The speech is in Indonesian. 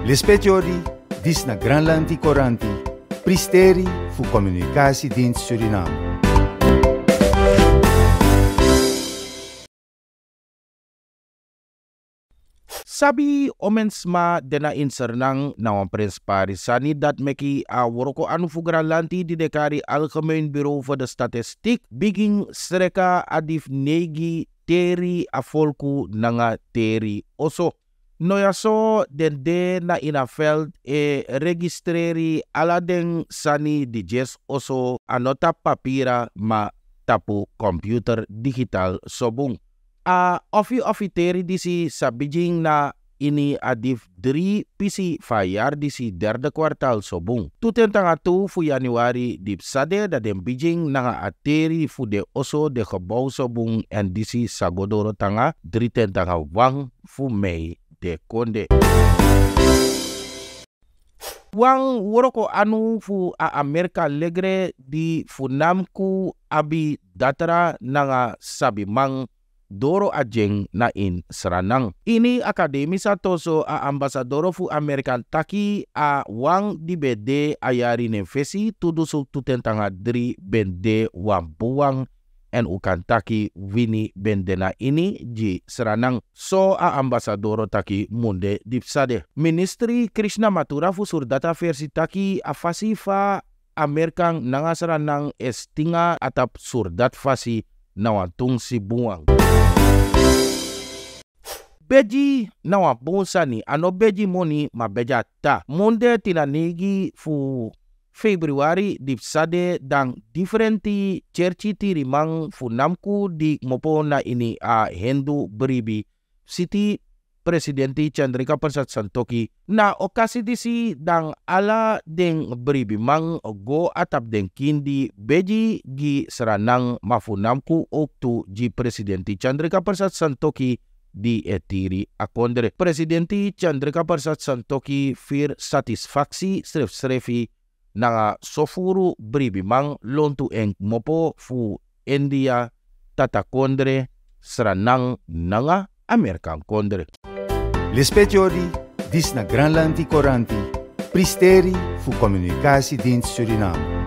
Lespetiori, dis na Lanti Coranti, Pristeri fu Communicatiedienst Suriname. Sabi Omensma, ma dena insernang na wan prins Parisani dat meki a woroko Grand lanti di dekari Algemeen Bureau voor de Statistiek biging streka adif negi teri afolku nanga teri oso. Når jag såg na dena inafeld e registreri ala deng sani DJs oso anota papira ma tapu computer digital sobung. A ofi ofiteri disi sabijing na ini adif dri pisi fayar disi derde kwartal sobung. Tuten tanga tu fu januari di sade da den bijing nanga ateri fu de oso de kebau sobung en disi sagodoro tanga dri ten tanga wang fu mei konde wan woroko anu fu a amerika legre di fu namku abi datara nanga sabi mang doro ajeng na in seranang. Ini akademi satoso a ambasadoro fu Amerikan taki a wang di bede ayari nefesi tudusu tutentanga dri bende wang buang NUKAN taki Winnie Bendena ini ji seranang so a ambasadoro taki munde dipsade. Ministri Krishna Matura fusur data versi taki afasifa Amerikan nanga seranang estinga atap surdat fasi nawantung si buang. beji nawa bonsani ano beji moni ma beja ta munde tina negi fu februari dipsade dan differenti cerciti rimang funamku di mopona ini a hendu beribi siti presidenti Chandrika Persat Santoki na okasi disi dang ala deng beribi mang go atap deng kindi beji gi seranang mafunamku oktu ji presidenti Chandrika Persat Santoki di etiri akondre. Presidenti Chandrika Persat Santoki fir satisfaksi sref-srefi nanga sofuru bribi mang lontu eng mopo fu India tata kondre sranang nanga Amerikan kondre. Lespetiori, dis na Granlandi Coranti, pristeri fu dins Suriname.